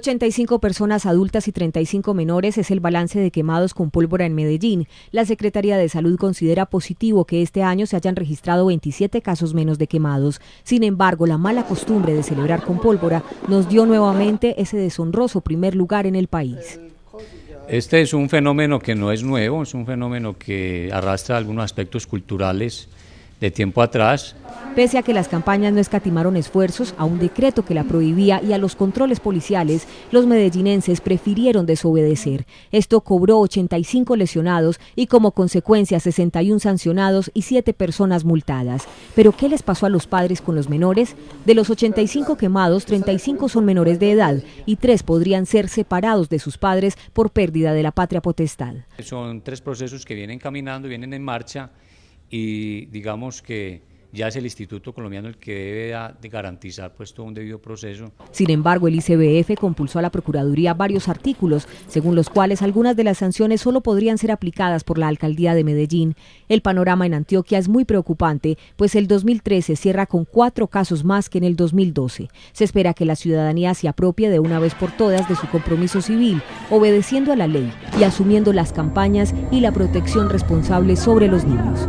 85 personas adultas y 35 menores es el balance de quemados con pólvora en Medellín. La Secretaría de Salud considera positivo que este año se hayan registrado 27 casos menos de quemados. Sin embargo, la mala costumbre de celebrar con pólvora nos dio nuevamente ese deshonroso primer lugar en el país. Este es un fenómeno que no es nuevo, es un fenómeno que arrastra algunos aspectos culturales de tiempo atrás pese a que las campañas no escatimaron esfuerzos a un decreto que la prohibía y a los controles policiales, los medellinenses prefirieron desobedecer. Esto cobró 85 lesionados y como consecuencia 61 sancionados y 7 personas multadas. Pero ¿qué les pasó a los padres con los menores? De los 85 quemados, 35 son menores de edad y 3 podrían ser separados de sus padres por pérdida de la patria potestad. Son tres procesos que vienen caminando, vienen en marcha y digamos que ya es el Instituto Colombiano el que debe de garantizar pues, todo un debido proceso. Sin embargo, el ICBF compulsó a la Procuraduría varios artículos, según los cuales algunas de las sanciones solo podrían ser aplicadas por la Alcaldía de Medellín. El panorama en Antioquia es muy preocupante, pues el 2013 cierra con cuatro casos más que en el 2012. Se espera que la ciudadanía se apropie de una vez por todas de su compromiso civil, obedeciendo a la ley y asumiendo las campañas y la protección responsable sobre los niños.